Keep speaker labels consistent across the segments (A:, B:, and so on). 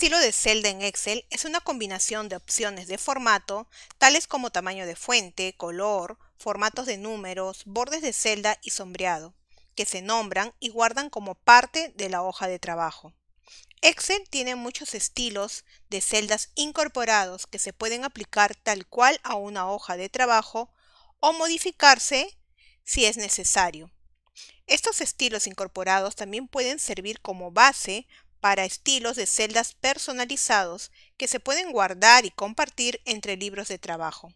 A: estilo de celda en Excel es una combinación de opciones de formato, tales como tamaño de fuente, color, formatos de números, bordes de celda y sombreado, que se nombran y guardan como parte de la hoja de trabajo. Excel tiene muchos estilos de celdas incorporados que se pueden aplicar tal cual a una hoja de trabajo o modificarse si es necesario. Estos estilos incorporados también pueden servir como base para estilos de celdas personalizados que se pueden guardar y compartir entre libros de trabajo.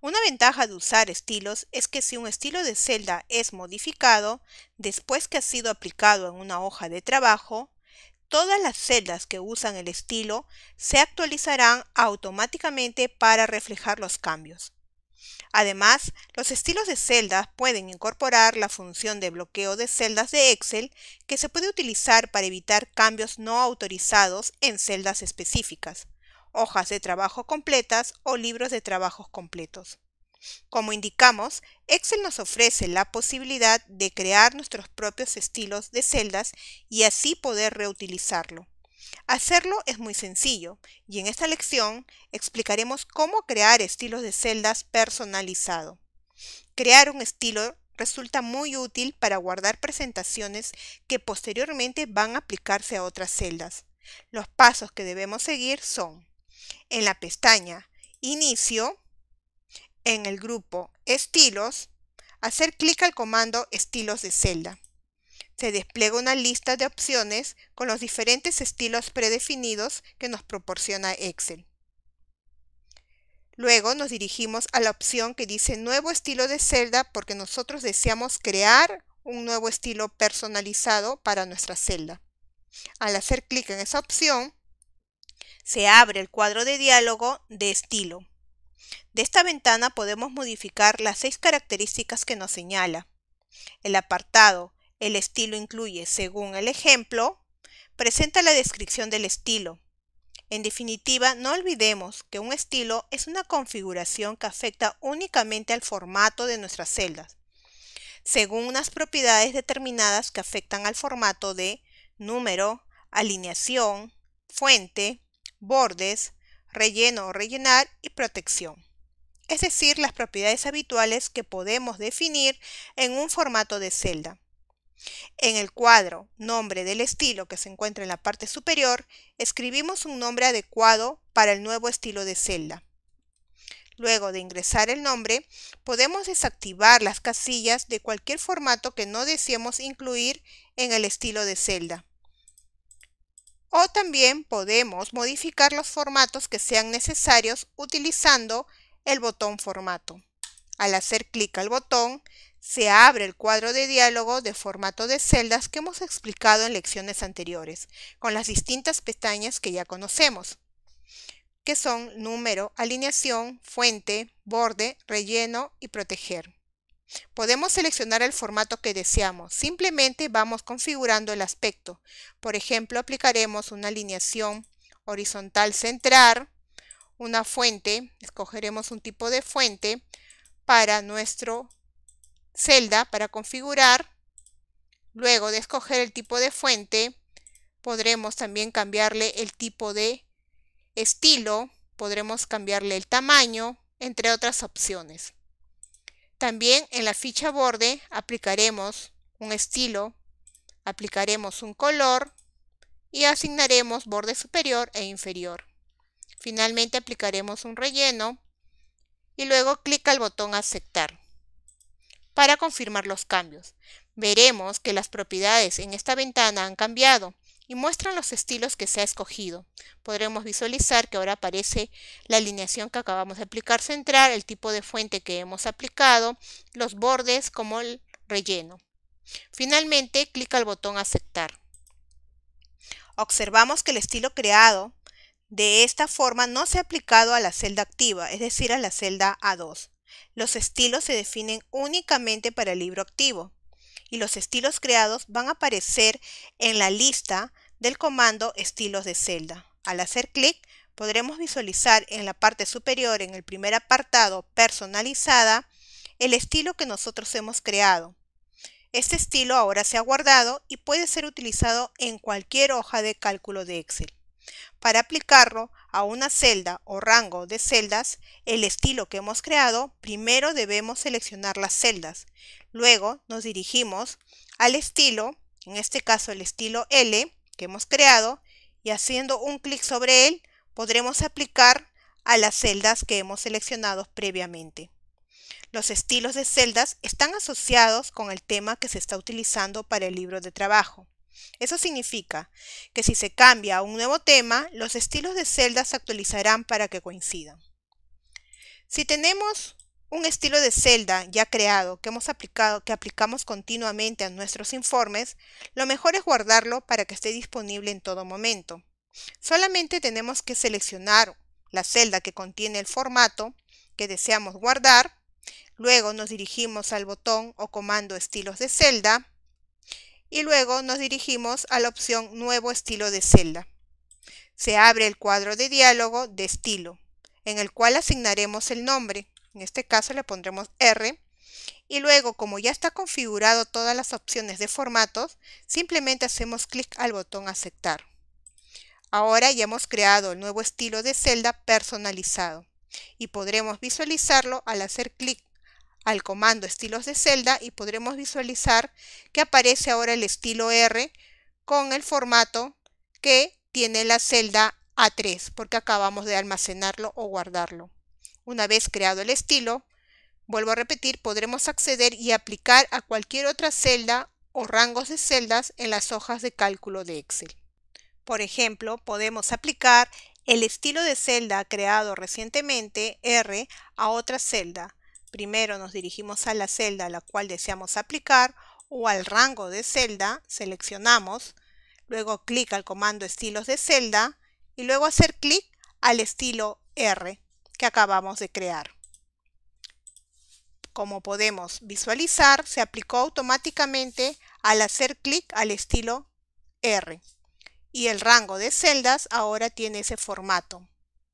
A: Una ventaja de usar estilos es que si un estilo de celda es modificado después que ha sido aplicado en una hoja de trabajo, todas las celdas que usan el estilo se actualizarán automáticamente para reflejar los cambios. Además, los estilos de celdas pueden incorporar la función de bloqueo de celdas de Excel que se puede utilizar para evitar cambios no autorizados en celdas específicas, hojas de trabajo completas o libros de trabajos completos. Como indicamos, Excel nos ofrece la posibilidad de crear nuestros propios estilos de celdas y así poder reutilizarlo. Hacerlo es muy sencillo y en esta lección explicaremos cómo crear estilos de celdas personalizado. Crear un estilo resulta muy útil para guardar presentaciones que posteriormente van a aplicarse a otras celdas. Los pasos que debemos seguir son en la pestaña Inicio, en el grupo Estilos, hacer clic al comando Estilos de celda se despliega una lista de opciones con los diferentes estilos predefinidos que nos proporciona Excel. Luego nos dirigimos a la opción que dice Nuevo estilo de celda porque nosotros deseamos crear un nuevo estilo personalizado para nuestra celda. Al hacer clic en esa opción, se abre el cuadro de diálogo de estilo. De esta ventana podemos modificar las seis características que nos señala. El apartado el estilo incluye, según el ejemplo, presenta la descripción del estilo. En definitiva, no olvidemos que un estilo es una configuración que afecta únicamente al formato de nuestras celdas, según unas propiedades determinadas que afectan al formato de número, alineación, fuente, bordes, relleno o rellenar y protección. Es decir, las propiedades habituales que podemos definir en un formato de celda. En el cuadro Nombre del estilo que se encuentra en la parte superior, escribimos un nombre adecuado para el nuevo estilo de celda. Luego de ingresar el nombre, podemos desactivar las casillas de cualquier formato que no deseemos incluir en el estilo de celda. O también podemos modificar los formatos que sean necesarios utilizando el botón formato. Al hacer clic al botón, se abre el cuadro de diálogo de formato de celdas que hemos explicado en lecciones anteriores, con las distintas pestañas que ya conocemos, que son número, alineación, fuente, borde, relleno y proteger. Podemos seleccionar el formato que deseamos, simplemente vamos configurando el aspecto. Por ejemplo, aplicaremos una alineación horizontal central, una fuente, escogeremos un tipo de fuente para nuestro celda para configurar. Luego de escoger el tipo de fuente, podremos también cambiarle el tipo de estilo, podremos cambiarle el tamaño, entre otras opciones. También en la ficha borde aplicaremos un estilo, aplicaremos un color y asignaremos borde superior e inferior. Finalmente aplicaremos un relleno y luego clic al botón aceptar para confirmar los cambios. Veremos que las propiedades en esta ventana han cambiado y muestran los estilos que se ha escogido. Podremos visualizar que ahora aparece la alineación que acabamos de aplicar central, el tipo de fuente que hemos aplicado, los bordes como el relleno. Finalmente, clic al botón aceptar. Observamos que el estilo creado de esta forma no se ha aplicado a la celda activa, es decir, a la celda A2. Los estilos se definen únicamente para el libro activo y los estilos creados van a aparecer en la lista del comando estilos de celda. Al hacer clic podremos visualizar en la parte superior, en el primer apartado personalizada, el estilo que nosotros hemos creado. Este estilo ahora se ha guardado y puede ser utilizado en cualquier hoja de cálculo de Excel. Para aplicarlo, a una celda o rango de celdas el estilo que hemos creado, primero debemos seleccionar las celdas. Luego nos dirigimos al estilo, en este caso el estilo L que hemos creado, y haciendo un clic sobre él podremos aplicar a las celdas que hemos seleccionado previamente. Los estilos de celdas están asociados con el tema que se está utilizando para el libro de trabajo. Eso significa que si se cambia a un nuevo tema, los estilos de celda se actualizarán para que coincidan. Si tenemos un estilo de celda ya creado que hemos aplicado, que aplicamos continuamente a nuestros informes, lo mejor es guardarlo para que esté disponible en todo momento. Solamente tenemos que seleccionar la celda que contiene el formato que deseamos guardar, luego nos dirigimos al botón o comando estilos de celda, y luego nos dirigimos a la opción Nuevo estilo de celda. Se abre el cuadro de diálogo de estilo, en el cual asignaremos el nombre, en este caso le pondremos R, y luego como ya está configurado todas las opciones de formatos, simplemente hacemos clic al botón aceptar. Ahora ya hemos creado el nuevo estilo de celda personalizado y podremos visualizarlo al hacer clic al comando estilos de celda y podremos visualizar que aparece ahora el estilo R con el formato que tiene la celda A3 porque acabamos de almacenarlo o guardarlo. Una vez creado el estilo, vuelvo a repetir, podremos acceder y aplicar a cualquier otra celda o rangos de celdas en las hojas de cálculo de Excel. Por ejemplo, podemos aplicar el estilo de celda creado recientemente R a otra celda Primero nos dirigimos a la celda a la cual deseamos aplicar o al rango de celda, seleccionamos, luego clic al comando estilos de celda y luego hacer clic al estilo R que acabamos de crear. Como podemos visualizar, se aplicó automáticamente al hacer clic al estilo R. Y el rango de celdas ahora tiene ese formato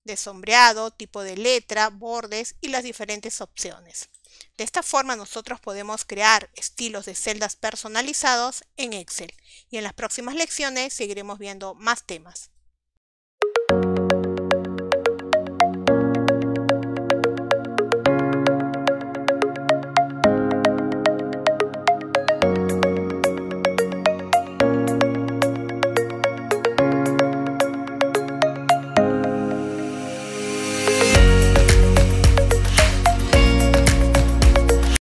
A: de sombreado, tipo de letra, bordes y las diferentes opciones. De esta forma nosotros podemos crear estilos de celdas personalizados en Excel y en las próximas lecciones seguiremos viendo más temas.